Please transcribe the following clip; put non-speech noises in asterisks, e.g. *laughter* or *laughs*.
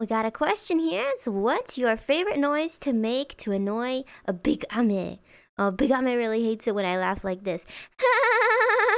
We got a question here. It's what's your favorite noise to make to annoy a big ame? Oh, big ame really hates it when I laugh like this. *laughs*